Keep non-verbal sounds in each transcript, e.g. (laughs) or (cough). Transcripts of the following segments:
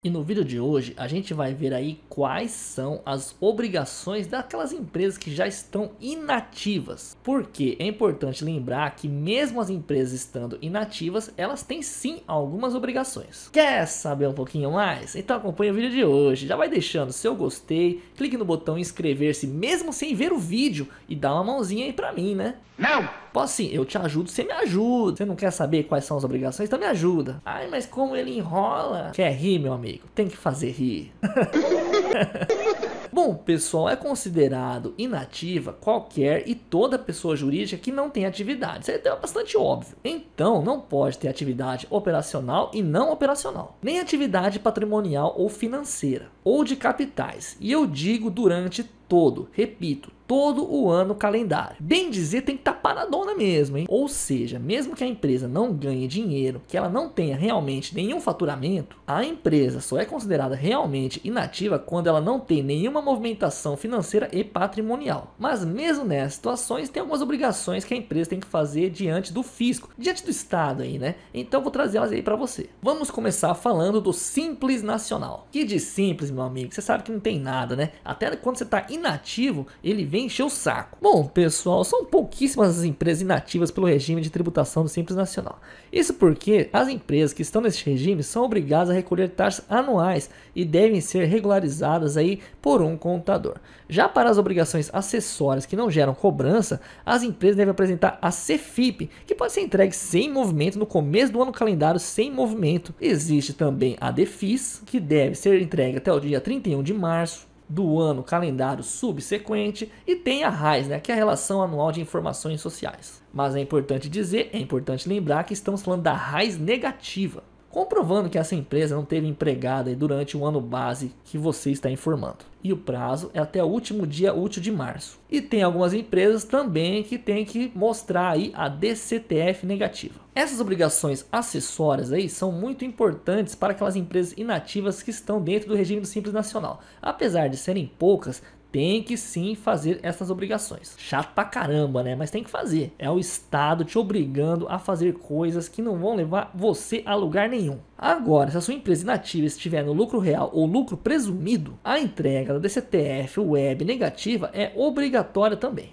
E no vídeo de hoje a gente vai ver aí quais são as obrigações daquelas empresas que já estão inativas. Porque é importante lembrar que mesmo as empresas estando inativas, elas têm sim algumas obrigações. Quer saber um pouquinho mais? Então acompanhe o vídeo de hoje. Já vai deixando seu gostei, clique no botão inscrever-se mesmo sem ver o vídeo e dá uma mãozinha aí pra mim, né? Não! Então, assim, eu te ajudo, você me ajuda. Você não quer saber quais são as obrigações, então me ajuda. Ai, mas como ele enrola? Quer rir, meu amigo? Tem que fazer rir. (laughs) Bom, pessoal, é considerado inativa qualquer e toda pessoa jurídica que não tem atividade. Isso é bastante óbvio. Então, não pode ter atividade operacional e não operacional, nem atividade patrimonial ou financeira ou de capitais, e eu digo durante todo, repito, todo o ano calendário. Bem dizer, tem que estar tá paradona mesmo, hein? Ou seja, mesmo que a empresa não ganhe dinheiro, que ela não tenha realmente nenhum faturamento, a empresa só é considerada realmente inativa quando ela não tem nenhuma movimentação financeira e patrimonial. Mas mesmo nessas situações, tem algumas obrigações que a empresa tem que fazer diante do fisco, diante do Estado aí, né? Então vou trazer elas aí para você. Vamos começar falando do Simples Nacional, que de simples, meu amigo. Você sabe que não tem nada, né? Até quando você está inativo, ele vem encher o saco. Bom, pessoal, são pouquíssimas as empresas inativas pelo regime de tributação do Simples Nacional. Isso porque as empresas que estão nesse regime são obrigadas a recolher taxas anuais e devem ser regularizadas aí por um contador. Já para as obrigações acessórias que não geram cobrança, as empresas devem apresentar a CFIP, que pode ser entregue sem movimento no começo do ano calendário sem movimento. Existe também a DEFIS, que deve ser entregue até o dia dia 31 de março do ano calendário subsequente e tem a RAIS, né, que é a Relação Anual de Informações Sociais. Mas é importante dizer, é importante lembrar que estamos falando da RAIS negativa, comprovando que essa empresa não teve empregada durante o ano base que você está informando. E o prazo é até o último dia útil de março. E tem algumas empresas também que tem que mostrar aí a DCTF negativa. Essas obrigações acessórias aí são muito importantes para aquelas empresas inativas que estão dentro do regime do Simples Nacional. Apesar de serem poucas, tem que sim fazer essas obrigações. Chato pra caramba, né? Mas tem que fazer. É o Estado te obrigando a fazer coisas que não vão levar você a lugar nenhum. Agora, se a sua empresa inativa estiver no lucro real ou lucro presumido, a entrega da DCTF web negativa é obrigatória também.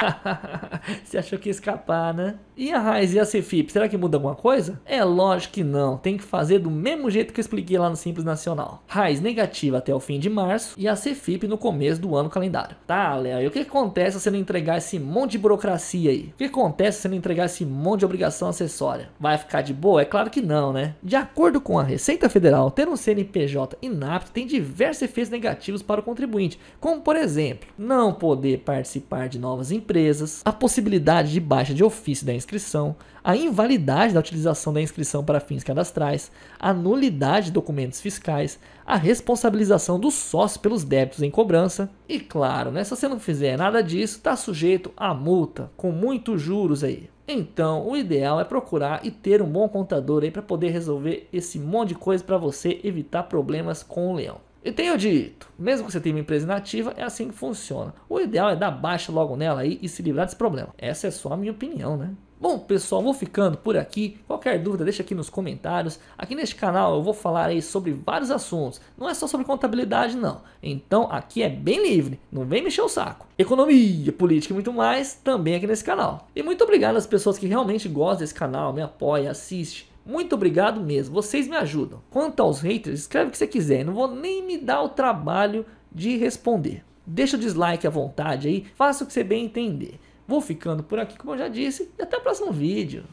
(laughs) Você achou que ia escapar, né? E a Raiz e a Cefip, será que muda alguma coisa? É lógico que não, tem que fazer do mesmo jeito que eu expliquei lá no Simples Nacional. Raiz negativa até o fim de março e a Cefip no começo do ano calendário. Tá, Léo, e o que acontece se você não entregar esse monte de burocracia aí? O que acontece se você não entregar esse monte de obrigação acessória? Vai ficar de boa? É claro que não, né? De acordo com a Receita Federal, ter um CNPJ inapto tem diversos efeitos negativos para o contribuinte, como por exemplo, não poder participar de novas empresas empresas, a possibilidade de baixa de ofício da inscrição, a invalidade da utilização da inscrição para fins cadastrais, a nulidade de documentos fiscais, a responsabilização do sócio pelos débitos em cobrança e, claro, né, se você não fizer nada disso, está sujeito a multa com muitos juros aí. Então, o ideal é procurar e ter um bom contador aí para poder resolver esse monte de coisa para você evitar problemas com o leão. E tenho dito, mesmo que você tenha uma empresa inativa, é assim que funciona. O ideal é dar baixa logo nela aí e se livrar desse problema. Essa é só a minha opinião, né? Bom, pessoal, vou ficando por aqui. Qualquer dúvida, deixa aqui nos comentários. Aqui neste canal eu vou falar aí sobre vários assuntos. Não é só sobre contabilidade, não. Então, aqui é bem livre. Não vem mexer o saco. Economia, política e muito mais, também aqui nesse canal. E muito obrigado às pessoas que realmente gostam desse canal, me apoiam, assistem. Muito obrigado mesmo, vocês me ajudam. Quanto aos haters, escreve o que você quiser, não vou nem me dar o trabalho de responder. Deixa o dislike à vontade aí, faça o que você bem entender. Vou ficando por aqui, como eu já disse, e até o próximo vídeo.